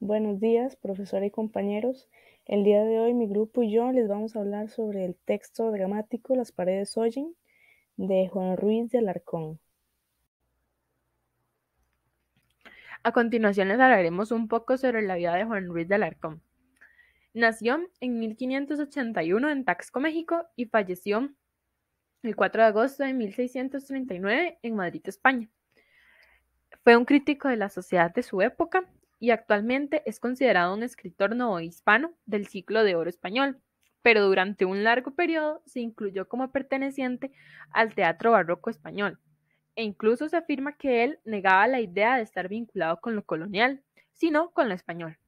Buenos días, profesora y compañeros. El día de hoy mi grupo y yo les vamos a hablar sobre el texto dramático Las paredes oyen de Juan Ruiz de Alarcón. A continuación les hablaremos un poco sobre la vida de Juan Ruiz de Alarcón. Nació en 1581 en Taxco, México y falleció el 4 de agosto de 1639 en Madrid, España. Fue un crítico de la sociedad de su época y actualmente es considerado un escritor hispano del ciclo de oro español, pero durante un largo periodo se incluyó como perteneciente al teatro barroco español, e incluso se afirma que él negaba la idea de estar vinculado con lo colonial, sino con lo español.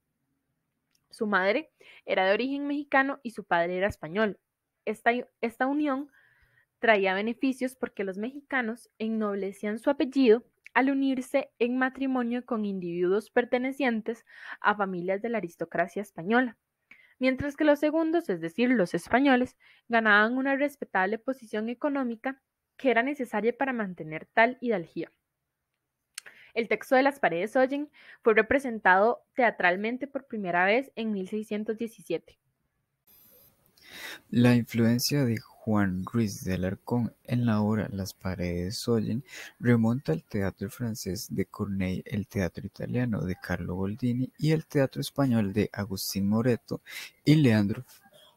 Su madre era de origen mexicano y su padre era español. Esta, esta unión traía beneficios porque los mexicanos ennoblecían su apellido al unirse en matrimonio con individuos pertenecientes a familias de la aristocracia española, mientras que los segundos, es decir, los españoles, ganaban una respetable posición económica que era necesaria para mantener tal hidalguía. El texto de las paredes Oyen fue representado teatralmente por primera vez en 1617. La influencia de Juan Ruiz de Alarcón en la obra Las paredes oyen remonta al teatro francés de Corneille, el teatro italiano de Carlo Goldini y el teatro español de Agustín Moreto y Leandro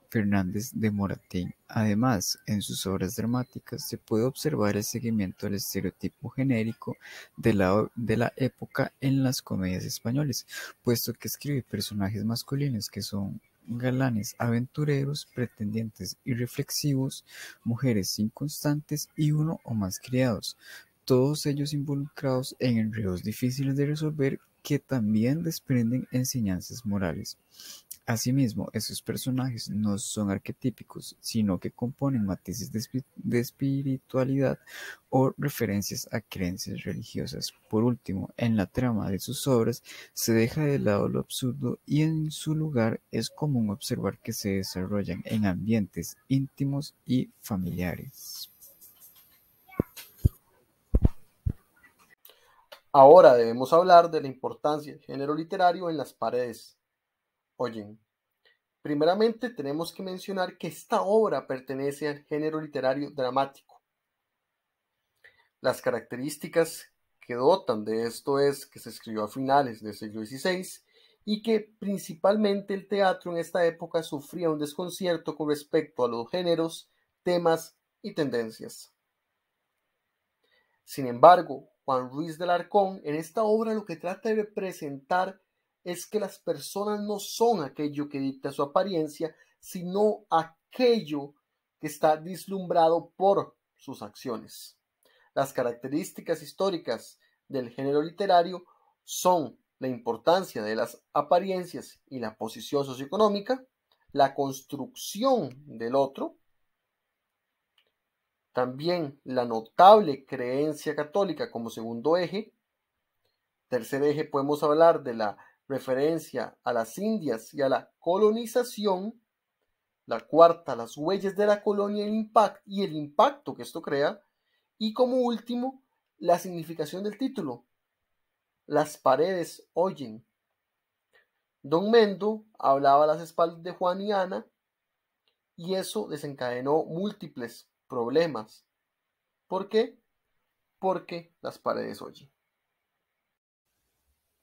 Fernández de Moratín. Además, en sus obras dramáticas se puede observar el seguimiento del estereotipo genérico de la, de la época en las comedias españoles, puesto que escribe personajes masculinos que son galanes aventureros, pretendientes y reflexivos, mujeres inconstantes y uno o más criados, todos ellos involucrados en enredos difíciles de resolver que también desprenden enseñanzas morales. Asimismo, esos personajes no son arquetípicos, sino que componen matices de, de espiritualidad o referencias a creencias religiosas. Por último, en la trama de sus obras se deja de lado lo absurdo y en su lugar es común observar que se desarrollan en ambientes íntimos y familiares. Ahora debemos hablar de la importancia del género literario en las paredes Oye, Primeramente tenemos que mencionar que esta obra pertenece al género literario dramático. Las características que dotan de esto es que se escribió a finales del siglo XVI y que principalmente el teatro en esta época sufría un desconcierto con respecto a los géneros, temas y tendencias. Sin embargo, Juan Ruiz de Arcón en esta obra lo que trata de representar es que las personas no son aquello que dicta su apariencia, sino aquello que está dislumbrado por sus acciones. Las características históricas del género literario son la importancia de las apariencias y la posición socioeconómica, la construcción del otro, también la notable creencia católica como segundo eje. Tercer eje podemos hablar de la referencia a las Indias y a la colonización. La cuarta, las huellas de la colonia el y el impacto que esto crea. Y como último, la significación del título. Las paredes oyen. Don Mendo hablaba a las espaldas de Juan y Ana y eso desencadenó múltiples problemas. ¿Por qué? Porque las paredes oyen.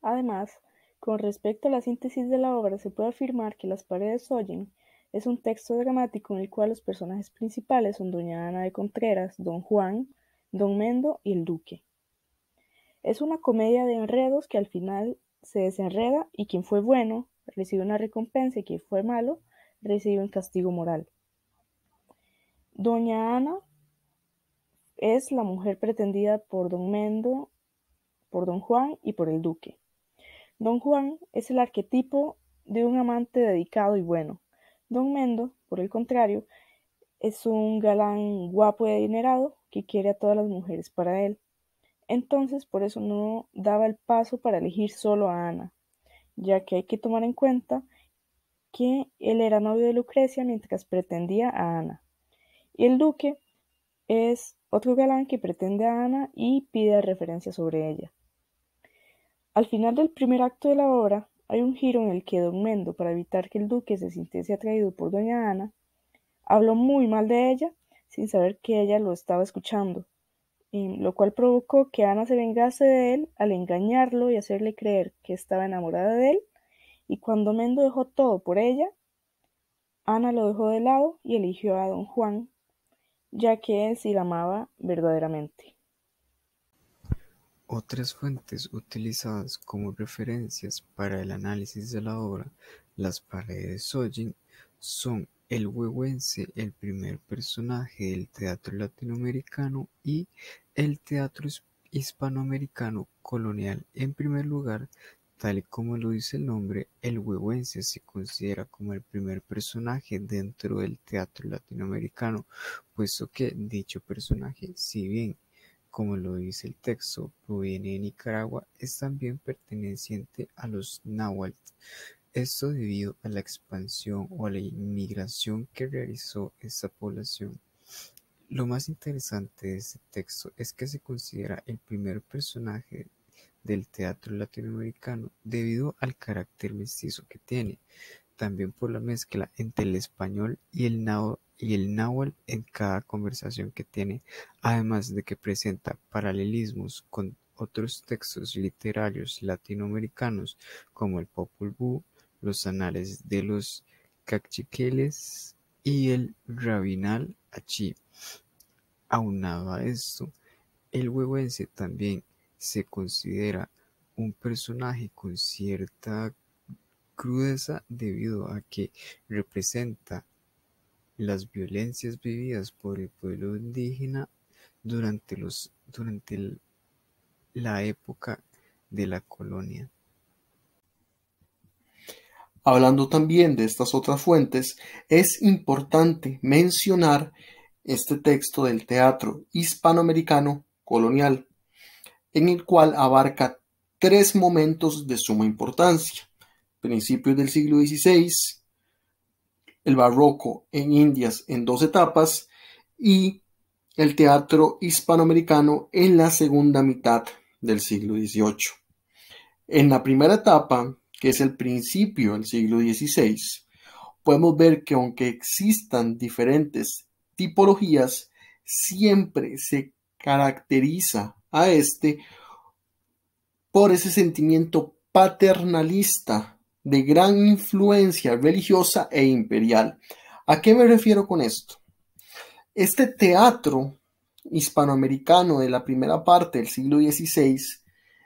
Además, con respecto a la síntesis de la obra, se puede afirmar que Las paredes oyen es un texto dramático en el cual los personajes principales son Doña Ana de Contreras, Don Juan, Don Mendo y el Duque. Es una comedia de enredos que al final se desenreda y quien fue bueno recibe una recompensa y quien fue malo recibe un castigo moral. Doña Ana es la mujer pretendida por Don Mendo, por Don Juan y por el Duque. Don Juan es el arquetipo de un amante dedicado y bueno. Don Mendo, por el contrario, es un galán guapo y adinerado que quiere a todas las mujeres para él. Entonces, por eso no daba el paso para elegir solo a Ana, ya que hay que tomar en cuenta que él era novio de Lucrecia mientras pretendía a Ana. Y el duque es otro galán que pretende a Ana y pide referencia sobre ella. Al final del primer acto de la obra, hay un giro en el que don Mendo, para evitar que el duque se sintiese atraído por doña Ana, habló muy mal de ella sin saber que ella lo estaba escuchando, lo cual provocó que Ana se vengase de él al engañarlo y hacerle creer que estaba enamorada de él, y cuando Mendo dejó todo por ella, Ana lo dejó de lado y eligió a don Juan, ya que él sí la amaba verdaderamente. Otras fuentes utilizadas como referencias para el análisis de la obra "Las paredes Sojin, son el Huehuense, el primer personaje del teatro latinoamericano, y el teatro hispanoamericano colonial. En primer lugar, tal y como lo dice el nombre, el Huehuense se considera como el primer personaje dentro del teatro latinoamericano, puesto que dicho personaje, si bien como lo dice el texto, proviene de Nicaragua, es también perteneciente a los náhuatl. Esto debido a la expansión o a la inmigración que realizó esa población. Lo más interesante de este texto es que se considera el primer personaje del teatro latinoamericano debido al carácter mestizo que tiene también por la mezcla entre el español y el, náhuatl en cada conversación que tiene, además de que presenta paralelismos con otros textos literarios latinoamericanos como el Popol Vuh, los anales de los cachiqueles y el rabinal achí. Aunado a esto, el huehuense también se considera un personaje con cierta crudeza debido a que representa las violencias vividas por el pueblo indígena durante, los, durante la época de la colonia. Hablando también de estas otras fuentes, es importante mencionar este texto del teatro hispanoamericano colonial, en el cual abarca tres momentos de suma importancia principios del siglo XVI, el barroco en Indias en dos etapas y el teatro hispanoamericano en la segunda mitad del siglo XVIII. En la primera etapa, que es el principio del siglo XVI, podemos ver que aunque existan diferentes tipologías, siempre se caracteriza a este por ese sentimiento paternalista de gran influencia religiosa e imperial. ¿A qué me refiero con esto? Este teatro hispanoamericano de la primera parte del siglo XVI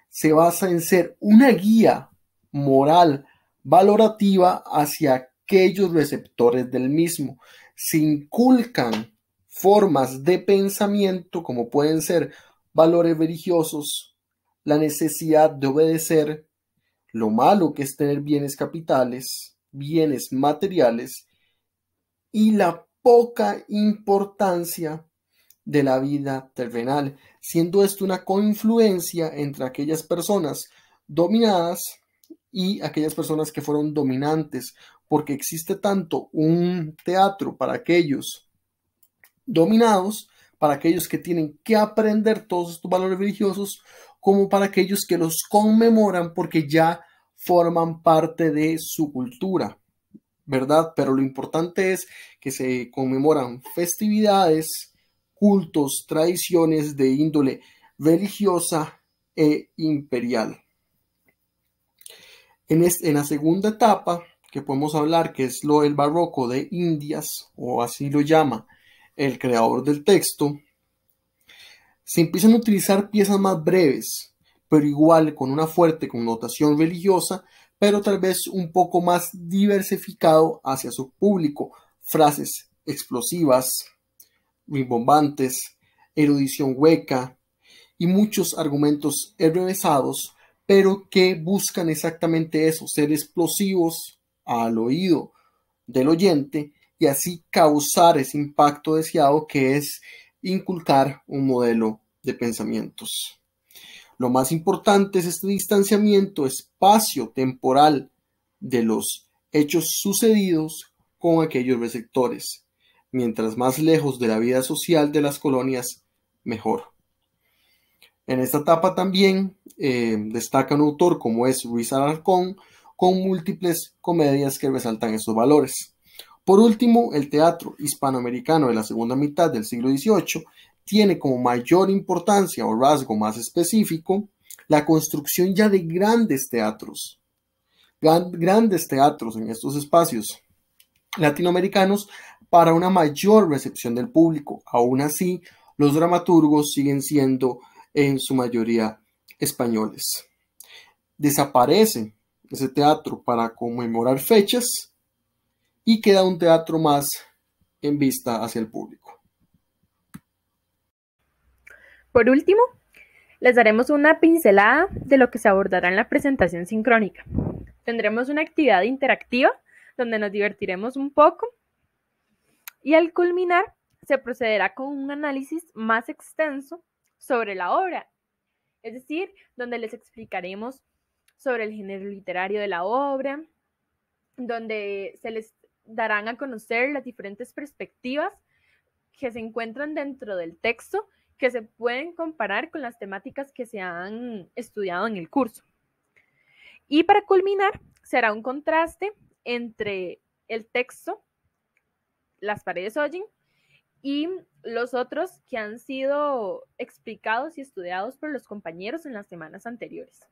se basa en ser una guía moral valorativa hacia aquellos receptores del mismo. Se inculcan formas de pensamiento como pueden ser valores religiosos, la necesidad de obedecer, lo malo que es tener bienes capitales, bienes materiales y la poca importancia de la vida terrenal, siendo esto una confluencia entre aquellas personas dominadas y aquellas personas que fueron dominantes, porque existe tanto un teatro para aquellos dominados, para aquellos que tienen que aprender todos estos valores religiosos, como para aquellos que los conmemoran porque ya forman parte de su cultura, ¿verdad? Pero lo importante es que se conmemoran festividades, cultos, tradiciones de índole religiosa e imperial. En, la segunda etapa, que podemos hablar, que es lo del barroco de Indias, o así lo llama el creador del texto, se empiezan a utilizar piezas más breves, pero igual con una fuerte connotación religiosa, pero tal vez un poco más diversificado hacia su público. Frases explosivas, rimbombantes, erudición hueca y muchos argumentos enrevesados, pero que buscan exactamente eso, ser explosivos al oído del oyente y así causar ese impacto deseado que es inculcar un modelo de pensamientos. Lo más importante es este distanciamiento espacio-temporal de los hechos sucedidos con aquellos receptores. Mientras más lejos de la vida social de las colonias, mejor. En esta etapa también eh, destaca un autor como es Ruiz Alarcón, con múltiples comedias que resaltan estos valores. Por último, el teatro hispanoamericano de la segunda mitad del siglo XVIII tiene como mayor importancia o rasgo más específico la construcción ya de grandes teatros, grandes teatros en estos espacios latinoamericanos para una mayor recepción del público. Aún así, los dramaturgos siguen siendo en su mayoría españoles. Desaparece ese teatro para conmemorar fechas y queda un teatro más en vista hacia el público. Por último, les daremos una pincelada de lo que se abordará en la presentación sincrónica. Tendremos una actividad interactiva donde nos divertiremos un poco y al culminar se procederá con un análisis más extenso sobre la obra, es decir, donde les explicaremos sobre el género literario de la obra, donde se les darán a conocer las diferentes perspectivas que se encuentran dentro del texto que se pueden comparar con las temáticas que se han estudiado en el curso. Y para culminar, será un contraste entre el texto, las paredes Ojin, y los otros que han sido explicados y estudiados por los compañeros en las semanas anteriores.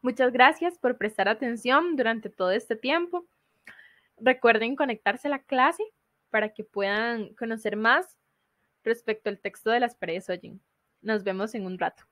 Muchas gracias por prestar atención durante todo este tiempo. Recuerden conectarse a la clase para que puedan conocer más respecto al texto de las paredes Oyen. Nos vemos en un rato.